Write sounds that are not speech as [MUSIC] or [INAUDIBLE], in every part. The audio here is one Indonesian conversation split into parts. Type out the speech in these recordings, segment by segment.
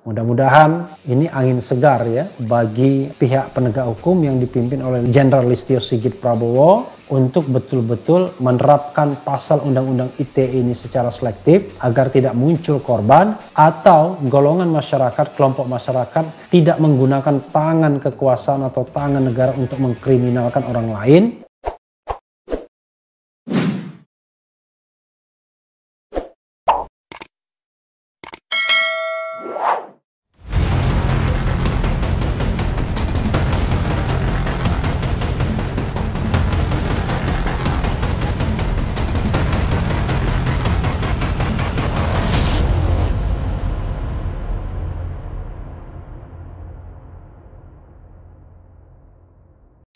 Mudah-mudahan ini angin segar ya bagi pihak penegak hukum yang dipimpin oleh Jenderal Listio Sigit Prabowo untuk betul-betul menerapkan pasal undang-undang ITE ini secara selektif agar tidak muncul korban atau golongan masyarakat, kelompok masyarakat tidak menggunakan tangan kekuasaan atau tangan negara untuk mengkriminalkan orang lain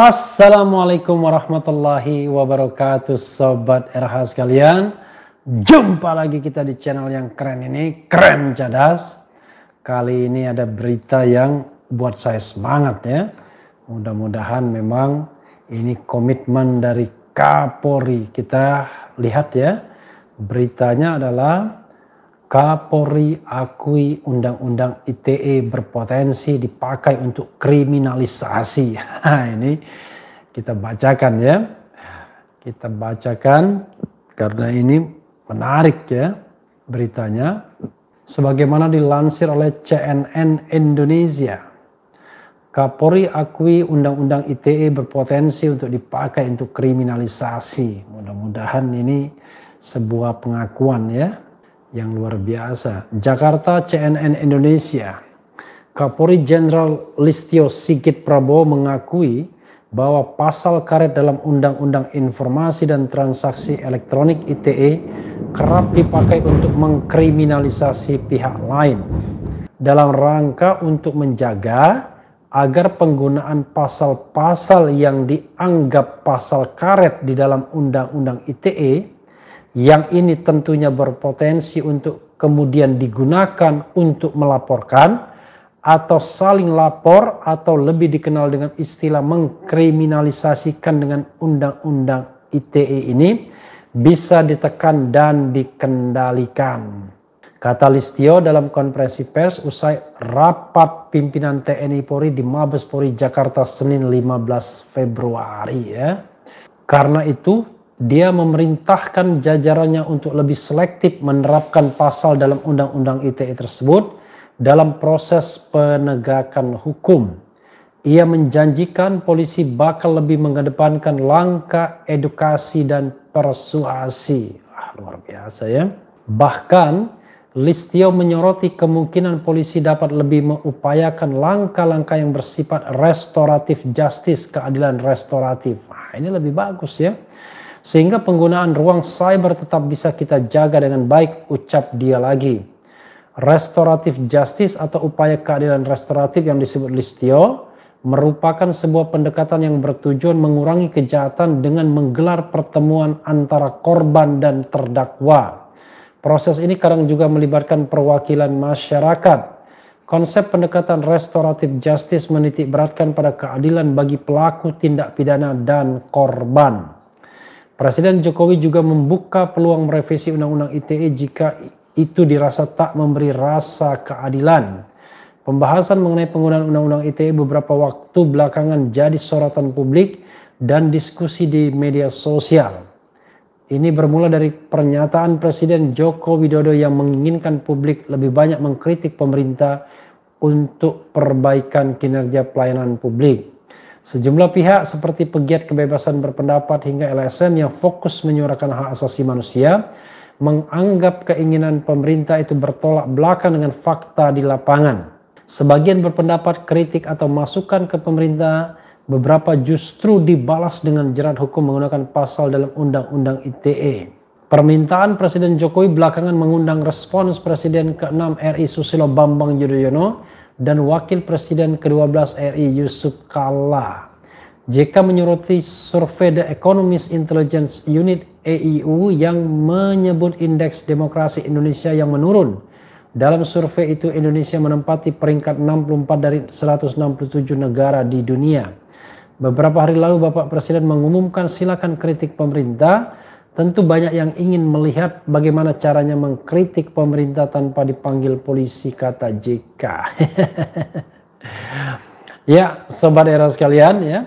Assalamualaikum warahmatullahi wabarakatuh Sobat RH sekalian Jumpa lagi kita di channel yang keren ini Keren Cadas Kali ini ada berita yang buat saya semangat ya Mudah-mudahan memang ini komitmen dari Kapolri Kita lihat ya Beritanya adalah Kapolri akui undang-undang ITE berpotensi dipakai untuk kriminalisasi. Nah, [LAUGHS] ini kita bacakan ya. Kita bacakan karena ini menarik ya beritanya. Sebagaimana dilansir oleh CNN Indonesia. Kapolri akui undang-undang ITE berpotensi untuk dipakai untuk kriminalisasi. Mudah-mudahan ini sebuah pengakuan ya yang luar biasa. Jakarta CNN Indonesia. Kapolri Jenderal Listio Sigit Prabowo mengakui bahwa pasal karet dalam Undang-Undang Informasi dan Transaksi Elektronik ITE kerap dipakai untuk mengkriminalisasi pihak lain dalam rangka untuk menjaga agar penggunaan pasal-pasal yang dianggap pasal karet di dalam Undang-Undang ITE yang ini tentunya berpotensi untuk kemudian digunakan untuk melaporkan atau saling lapor atau lebih dikenal dengan istilah mengkriminalisasikan dengan undang-undang ITE ini bisa ditekan dan dikendalikan. Kata Listio dalam konferensi pers usai rapat pimpinan TNI Polri di Mabes Polri Jakarta Senin 15 Februari ya. Karena itu dia memerintahkan jajarannya untuk lebih selektif menerapkan pasal dalam undang-undang ITE tersebut dalam proses penegakan hukum. Ia menjanjikan polisi bakal lebih mengedepankan langkah edukasi dan persuasi. Ah, luar biasa ya. Bahkan Listio menyoroti kemungkinan polisi dapat lebih mengupayakan langkah-langkah yang bersifat restoratif justice, keadilan restoratif. Nah, ini lebih bagus ya sehingga penggunaan ruang cyber tetap bisa kita jaga dengan baik, ucap dia lagi. Restoratif justice atau upaya keadilan restoratif yang disebut Listio merupakan sebuah pendekatan yang bertujuan mengurangi kejahatan dengan menggelar pertemuan antara korban dan terdakwa. Proses ini kadang juga melibatkan perwakilan masyarakat. Konsep pendekatan restoratif justice menitik beratkan pada keadilan bagi pelaku tindak pidana dan korban. Presiden Jokowi juga membuka peluang merevisi Undang-Undang ITE jika itu dirasa tak memberi rasa keadilan. Pembahasan mengenai penggunaan Undang-Undang ITE beberapa waktu belakangan jadi sorotan publik dan diskusi di media sosial. Ini bermula dari pernyataan Presiden Joko Widodo yang menginginkan publik lebih banyak mengkritik pemerintah untuk perbaikan kinerja pelayanan publik. Sejumlah pihak seperti pegiat kebebasan berpendapat hingga LSM yang fokus menyuarakan hak asasi manusia menganggap keinginan pemerintah itu bertolak belakang dengan fakta di lapangan. Sebagian berpendapat kritik atau masukan ke pemerintah, beberapa justru dibalas dengan jerat hukum menggunakan pasal dalam Undang-Undang ITE. Permintaan Presiden Jokowi belakangan mengundang respons Presiden ke-6 RI Susilo Bambang Yudhoyono dan Wakil Presiden ke-12 RI Yusuf Kalla JK menyoroti survei The Economist Intelligence Unit EIU yang menyebut indeks demokrasi Indonesia yang menurun. Dalam survei itu Indonesia menempati peringkat 64 dari 167 negara di dunia. Beberapa hari lalu Bapak Presiden mengumumkan silakan kritik pemerintah Tentu banyak yang ingin melihat bagaimana caranya mengkritik pemerintah tanpa dipanggil polisi kata JK. [LAUGHS] ya, sobat era sekalian ya.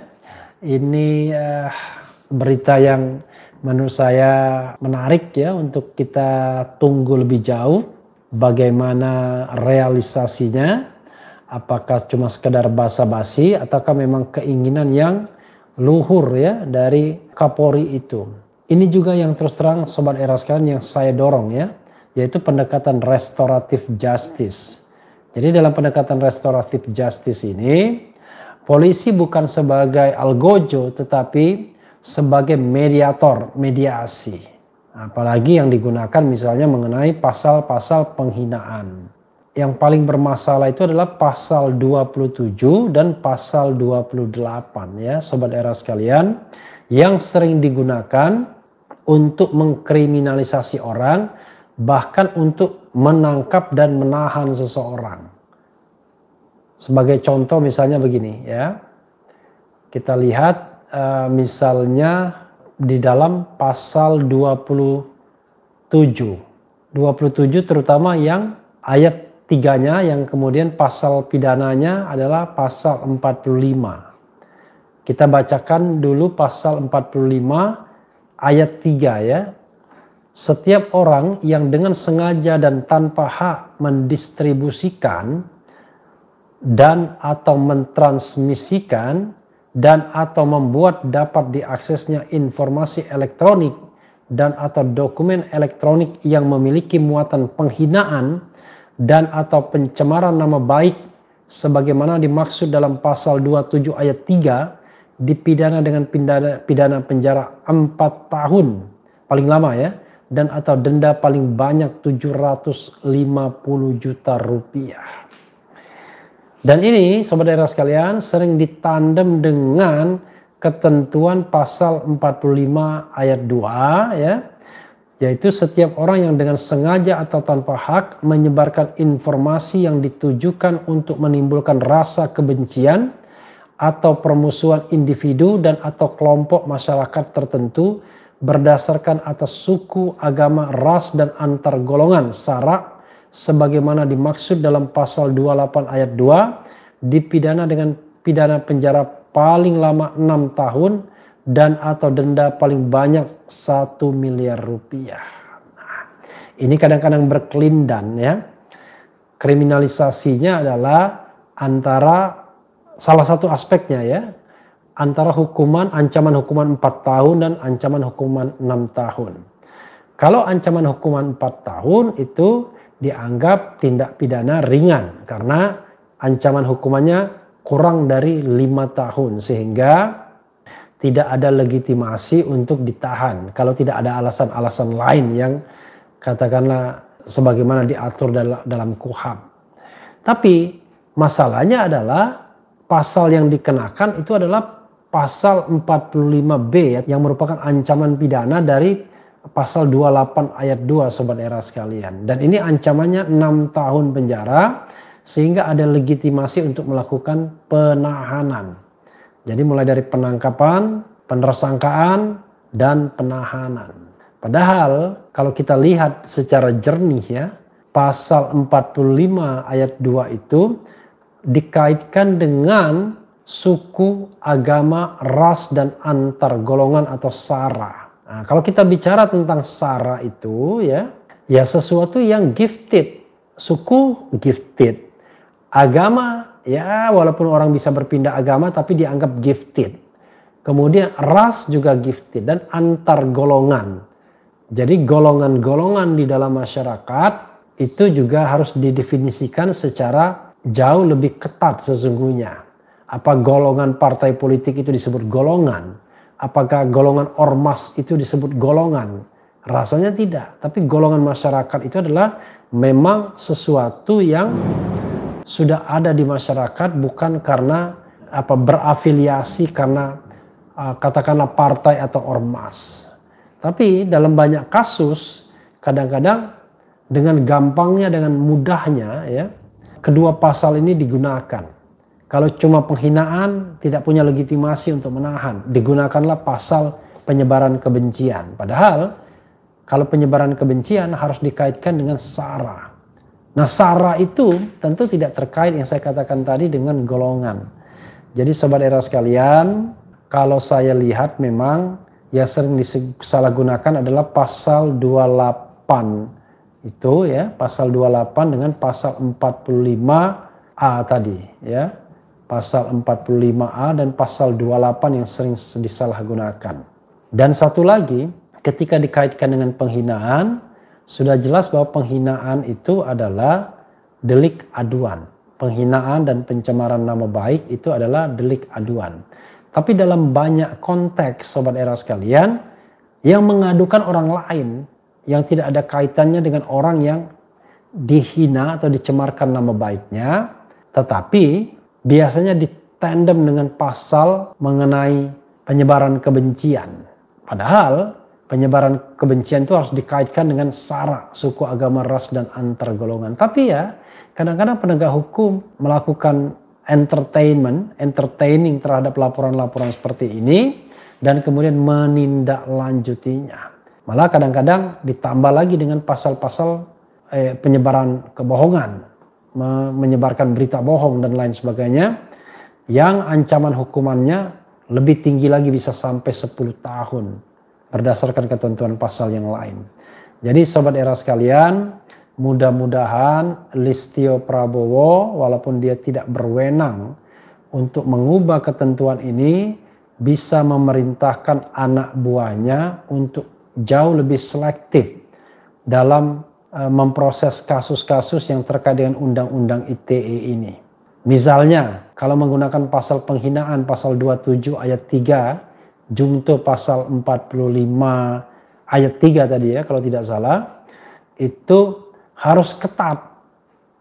Ini uh, berita yang menurut saya menarik ya untuk kita tunggu lebih jauh bagaimana realisasinya. Apakah cuma sekedar basa-basi ataukah memang keinginan yang luhur ya dari Kapolri itu. Ini juga yang terus terang sobat era sekalian yang saya dorong ya, yaitu pendekatan restoratif justice. Jadi dalam pendekatan restoratif justice ini, polisi bukan sebagai algojo tetapi sebagai mediator, mediasi. Apalagi yang digunakan misalnya mengenai pasal-pasal penghinaan. Yang paling bermasalah itu adalah pasal 27 dan pasal 28 ya sobat era sekalian yang sering digunakan untuk mengkriminalisasi orang, bahkan untuk menangkap dan menahan seseorang. Sebagai contoh misalnya begini ya, kita lihat eh, misalnya di dalam pasal 27, 27 terutama yang ayat tiganya yang kemudian pasal pidananya adalah pasal 45. Kita bacakan dulu pasal 45 ayat 3 ya. Setiap orang yang dengan sengaja dan tanpa hak mendistribusikan dan atau mentransmisikan dan atau membuat dapat diaksesnya informasi elektronik dan atau dokumen elektronik yang memiliki muatan penghinaan dan atau pencemaran nama baik sebagaimana dimaksud dalam pasal 27 ayat 3 dipidana dengan pidana, pidana penjara 4 tahun paling lama ya dan atau denda paling banyak 750 juta rupiah. Dan ini sobat daerah sekalian sering ditandem dengan ketentuan pasal 45 ayat 2 ya yaitu setiap orang yang dengan sengaja atau tanpa hak menyebarkan informasi yang ditujukan untuk menimbulkan rasa kebencian, atau permusuhan individu dan atau kelompok masyarakat tertentu berdasarkan atas suku, agama, ras, dan antar golongan sara sebagaimana dimaksud dalam pasal 28 ayat 2 dipidana dengan pidana penjara paling lama 6 tahun dan atau denda paling banyak satu miliar rupiah. Nah, ini kadang-kadang berkelindan ya. Kriminalisasinya adalah antara salah satu aspeknya ya antara hukuman ancaman hukuman 4 tahun dan ancaman hukuman 6 tahun. Kalau ancaman hukuman 4 tahun itu dianggap tindak pidana ringan karena ancaman hukumannya kurang dari lima tahun sehingga tidak ada legitimasi untuk ditahan kalau tidak ada alasan-alasan lain yang katakanlah sebagaimana diatur dalam, dalam kuhab. Tapi masalahnya adalah pasal yang dikenakan itu adalah pasal 45B ya, yang merupakan ancaman pidana dari pasal 28 ayat 2 sobat era sekalian. Dan ini ancamannya 6 tahun penjara sehingga ada legitimasi untuk melakukan penahanan. Jadi mulai dari penangkapan, penersangkaan dan penahanan. Padahal kalau kita lihat secara jernih ya, pasal 45 ayat 2 itu dikaitkan dengan suku, agama, ras, dan antar golongan atau sara. Nah, kalau kita bicara tentang sara itu ya, ya sesuatu yang gifted. Suku gifted. Agama ya walaupun orang bisa berpindah agama tapi dianggap gifted. Kemudian ras juga gifted dan antar golongan. Jadi golongan-golongan di dalam masyarakat itu juga harus didefinisikan secara jauh lebih ketat sesungguhnya. Apa golongan partai politik itu disebut golongan? Apakah golongan ormas itu disebut golongan? Rasanya tidak, tapi golongan masyarakat itu adalah memang sesuatu yang sudah ada di masyarakat bukan karena apa berafiliasi karena katakanlah partai atau ormas. Tapi dalam banyak kasus kadang-kadang dengan gampangnya dengan mudahnya ya kedua pasal ini digunakan. Kalau cuma penghinaan, tidak punya legitimasi untuk menahan. Digunakanlah pasal penyebaran kebencian. Padahal, kalau penyebaran kebencian harus dikaitkan dengan sara. Nah, sara itu tentu tidak terkait yang saya katakan tadi dengan golongan. Jadi, sobat era sekalian, kalau saya lihat memang yang sering disalahgunakan adalah pasal 28 itu ya pasal 28 dengan pasal 45A tadi ya pasal 45A dan pasal 28 yang sering disalahgunakan. Dan satu lagi ketika dikaitkan dengan penghinaan sudah jelas bahwa penghinaan itu adalah delik aduan. Penghinaan dan pencemaran nama baik itu adalah delik aduan. Tapi dalam banyak konteks sobat era sekalian yang mengadukan orang lain yang tidak ada kaitannya dengan orang yang dihina atau dicemarkan nama baiknya, tetapi biasanya ditandem dengan pasal mengenai penyebaran kebencian. Padahal penyebaran kebencian itu harus dikaitkan dengan sara, suku, agama, ras, dan antar golongan. Tapi ya, kadang-kadang penegak hukum melakukan entertainment, entertaining terhadap laporan-laporan seperti ini, dan kemudian menindaklanjutinya. Malah kadang-kadang ditambah lagi dengan pasal-pasal eh, penyebaran kebohongan, menyebarkan berita bohong dan lain sebagainya yang ancaman hukumannya lebih tinggi lagi bisa sampai 10 tahun berdasarkan ketentuan pasal yang lain. Jadi sobat era sekalian, mudah-mudahan Listio Prabowo walaupun dia tidak berwenang untuk mengubah ketentuan ini bisa memerintahkan anak buahnya untuk jauh lebih selektif dalam e, memproses kasus-kasus yang terkait dengan undang-undang ITE ini. Misalnya, kalau menggunakan pasal penghinaan pasal 27 ayat 3, jungto pasal 45 ayat 3 tadi ya kalau tidak salah, itu harus ketat.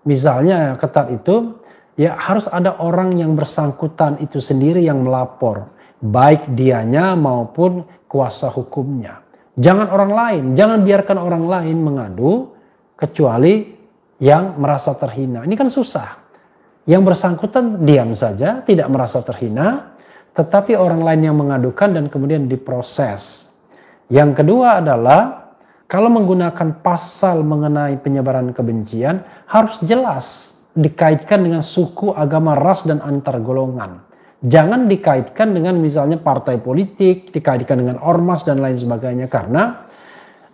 Misalnya ketat itu ya harus ada orang yang bersangkutan itu sendiri yang melapor, baik dianya maupun kuasa hukumnya. Jangan orang lain, jangan biarkan orang lain mengadu kecuali yang merasa terhina. Ini kan susah. Yang bersangkutan diam saja, tidak merasa terhina, tetapi orang lain yang mengadukan dan kemudian diproses. Yang kedua adalah kalau menggunakan pasal mengenai penyebaran kebencian harus jelas dikaitkan dengan suku, agama, ras dan antar golongan jangan dikaitkan dengan misalnya partai politik, dikaitkan dengan ormas dan lain sebagainya karena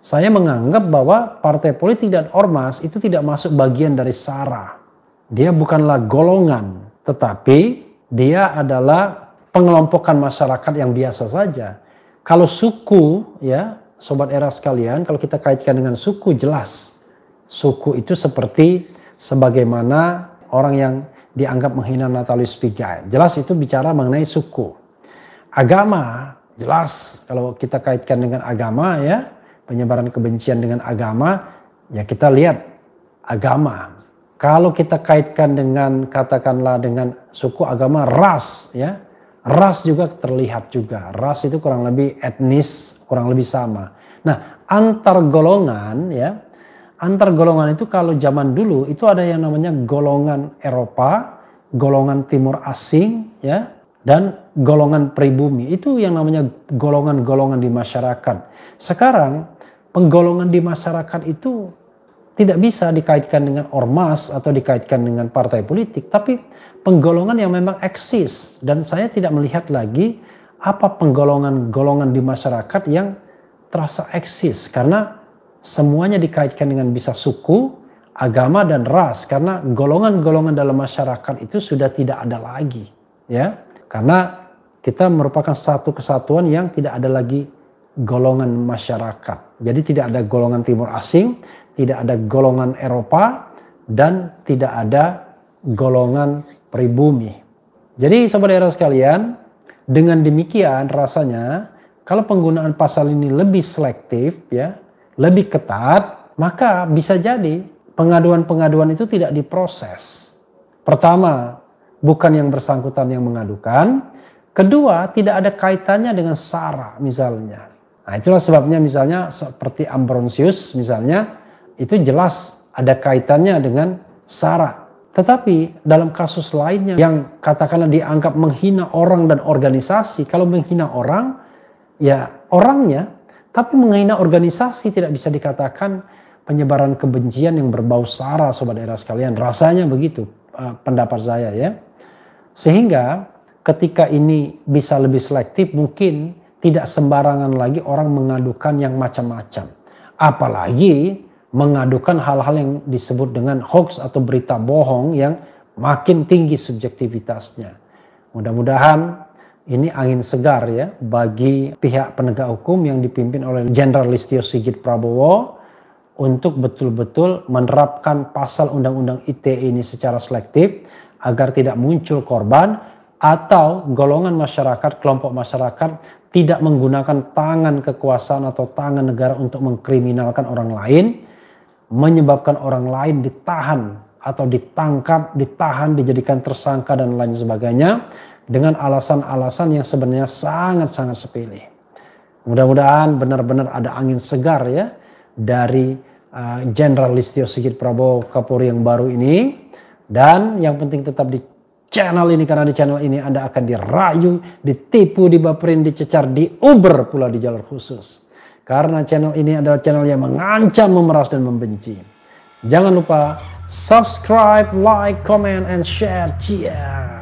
saya menganggap bahwa partai politik dan ormas itu tidak masuk bagian dari SARA. Dia bukanlah golongan, tetapi dia adalah pengelompokan masyarakat yang biasa saja. Kalau suku ya, sobat era sekalian, kalau kita kaitkan dengan suku jelas. Suku itu seperti sebagaimana orang yang dianggap menghina Natalis Pigai. Jelas itu bicara mengenai suku. Agama, jelas kalau kita kaitkan dengan agama ya, penyebaran kebencian dengan agama, ya kita lihat agama. Kalau kita kaitkan dengan katakanlah dengan suku agama ras ya, ras juga terlihat juga. Ras itu kurang lebih etnis, kurang lebih sama. Nah, antar golongan ya, antar golongan itu kalau zaman dulu itu ada yang namanya golongan Eropa, golongan Timur Asing, ya, dan golongan pribumi. Itu yang namanya golongan-golongan di masyarakat. Sekarang penggolongan di masyarakat itu tidak bisa dikaitkan dengan ormas atau dikaitkan dengan partai politik, tapi penggolongan yang memang eksis dan saya tidak melihat lagi apa penggolongan-golongan di masyarakat yang terasa eksis karena semuanya dikaitkan dengan bisa suku, agama dan ras karena golongan-golongan dalam masyarakat itu sudah tidak ada lagi, ya. Karena kita merupakan satu kesatuan yang tidak ada lagi golongan masyarakat. Jadi tidak ada golongan timur asing, tidak ada golongan Eropa dan tidak ada golongan pribumi. Jadi sobat era sekalian, dengan demikian rasanya kalau penggunaan pasal ini lebih selektif ya, lebih ketat, maka bisa jadi pengaduan-pengaduan itu tidak diproses. Pertama, bukan yang bersangkutan yang mengadukan. Kedua, tidak ada kaitannya dengan sara misalnya. Nah, itulah sebabnya misalnya seperti Ambrosius misalnya itu jelas ada kaitannya dengan sara. Tetapi dalam kasus lainnya yang katakanlah dianggap menghina orang dan organisasi, kalau menghina orang, ya orangnya tapi menghina organisasi tidak bisa dikatakan penyebaran kebencian yang berbau sara sobat era sekalian. Rasanya begitu eh, pendapat saya ya. Sehingga ketika ini bisa lebih selektif mungkin tidak sembarangan lagi orang mengadukan yang macam-macam. Apalagi mengadukan hal-hal yang disebut dengan hoax atau berita bohong yang makin tinggi subjektivitasnya. Mudah-mudahan ini angin segar ya bagi pihak penegak hukum yang dipimpin oleh Jenderal Listio Sigit Prabowo untuk betul-betul menerapkan pasal undang-undang ITE ini secara selektif agar tidak muncul korban atau golongan masyarakat, kelompok masyarakat tidak menggunakan tangan kekuasaan atau tangan negara untuk mengkriminalkan orang lain, menyebabkan orang lain ditahan atau ditangkap, ditahan, dijadikan tersangka dan lain sebagainya dengan alasan-alasan yang sebenarnya sangat-sangat sepele. Mudah-mudahan benar-benar ada angin segar ya dari eh, Jenderal uh, Listio Sigit Prabowo Kapolri yang baru ini dan yang penting tetap di channel ini karena di channel ini Anda akan dirayu, ditipu, dibaperin, dicecar, diuber pula di jalur khusus. Karena channel ini adalah channel yang mengancam, memeras dan membenci. Jangan lupa subscribe, like, comment, and share. Cheers!